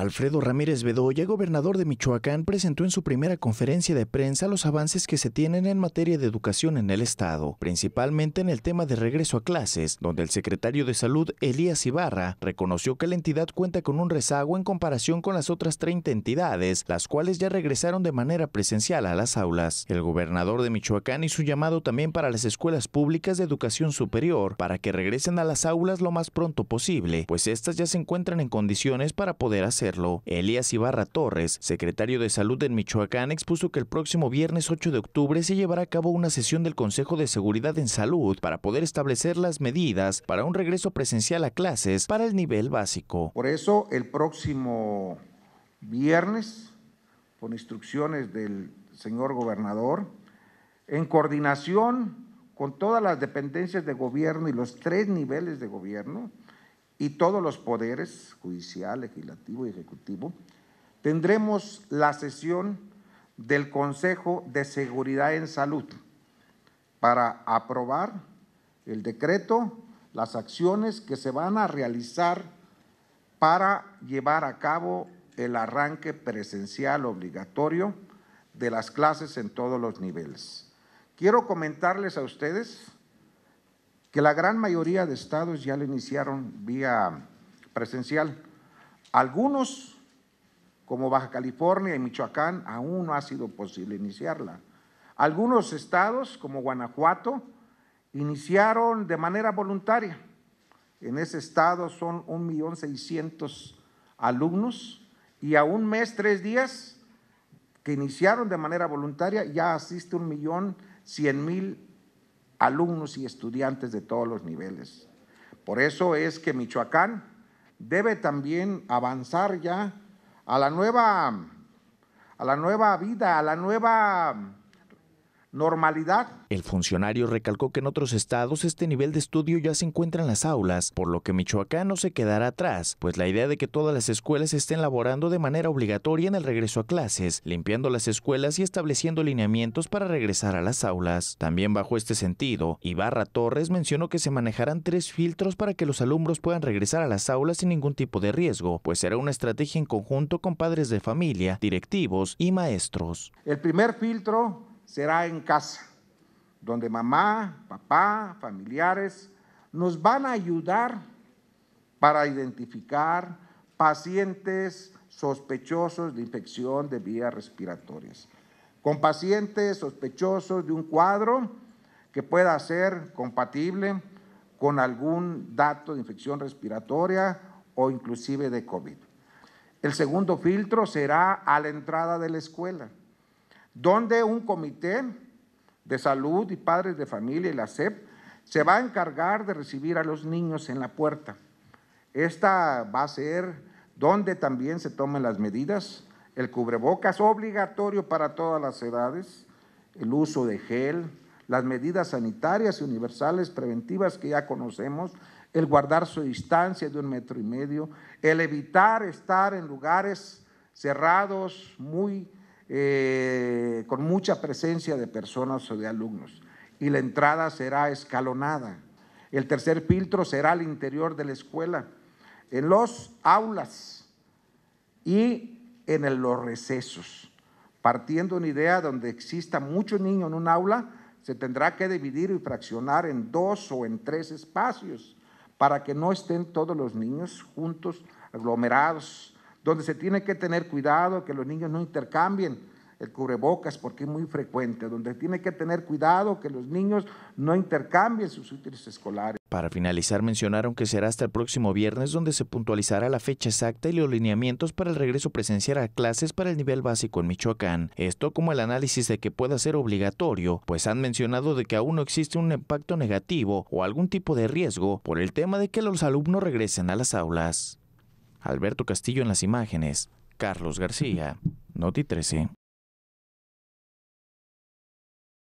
Alfredo Ramírez Bedoya, gobernador de Michoacán, presentó en su primera conferencia de prensa los avances que se tienen en materia de educación en el Estado, principalmente en el tema de regreso a clases, donde el secretario de Salud, Elías Ibarra, reconoció que la entidad cuenta con un rezago en comparación con las otras 30 entidades, las cuales ya regresaron de manera presencial a las aulas. El gobernador de Michoacán hizo su llamado también para las escuelas públicas de educación superior para que regresen a las aulas lo más pronto posible, pues estas ya se encuentran en condiciones para poder hacer Elías Ibarra Torres, secretario de Salud en Michoacán, expuso que el próximo viernes 8 de octubre se llevará a cabo una sesión del Consejo de Seguridad en Salud para poder establecer las medidas para un regreso presencial a clases para el nivel básico. Por eso, el próximo viernes, con instrucciones del señor gobernador, en coordinación con todas las dependencias de gobierno y los tres niveles de gobierno, y todos los poderes, judicial, legislativo y ejecutivo, tendremos la sesión del Consejo de Seguridad en Salud para aprobar el decreto, las acciones que se van a realizar para llevar a cabo el arranque presencial obligatorio de las clases en todos los niveles. Quiero comentarles a ustedes que la gran mayoría de estados ya la iniciaron vía presencial. Algunos, como Baja California y Michoacán, aún no ha sido posible iniciarla. Algunos estados, como Guanajuato, iniciaron de manera voluntaria. En ese estado son 1.600.000 alumnos y a un mes, tres días, que iniciaron de manera voluntaria, ya asiste 1.100.000 alumnos y estudiantes de todos los niveles. Por eso es que Michoacán debe también avanzar ya a la nueva, a la nueva vida, a la nueva normalidad. El funcionario recalcó que en otros estados este nivel de estudio ya se encuentra en las aulas, por lo que Michoacán no se quedará atrás, pues la idea de que todas las escuelas estén laborando de manera obligatoria en el regreso a clases, limpiando las escuelas y estableciendo lineamientos para regresar a las aulas. También bajo este sentido, Ibarra Torres mencionó que se manejarán tres filtros para que los alumnos puedan regresar a las aulas sin ningún tipo de riesgo, pues será una estrategia en conjunto con padres de familia, directivos y maestros. El primer filtro será en casa, donde mamá, papá, familiares nos van a ayudar para identificar pacientes sospechosos de infección de vías respiratorias, con pacientes sospechosos de un cuadro que pueda ser compatible con algún dato de infección respiratoria o inclusive de COVID. El segundo filtro será a la entrada de la escuela donde un comité de salud y padres de familia y la SEP se va a encargar de recibir a los niños en la puerta. Esta va a ser donde también se tomen las medidas, el cubrebocas obligatorio para todas las edades, el uso de gel, las medidas sanitarias y universales preventivas que ya conocemos, el guardar su distancia de un metro y medio, el evitar estar en lugares cerrados, muy eh, con mucha presencia de personas o de alumnos. Y la entrada será escalonada. El tercer filtro será el interior de la escuela, en los aulas y en los recesos. Partiendo una idea donde exista mucho niño en un aula, se tendrá que dividir y fraccionar en dos o en tres espacios para que no estén todos los niños juntos, aglomerados donde se tiene que tener cuidado que los niños no intercambien el cubrebocas porque es muy frecuente, donde tiene que tener cuidado que los niños no intercambien sus útiles escolares. Para finalizar, mencionaron que será hasta el próximo viernes donde se puntualizará la fecha exacta y los lineamientos para el regreso presencial a clases para el nivel básico en Michoacán. Esto como el análisis de que pueda ser obligatorio, pues han mencionado de que aún no existe un impacto negativo o algún tipo de riesgo por el tema de que los alumnos regresen a las aulas. Alberto Castillo en las imágenes, Carlos García, Noti 13.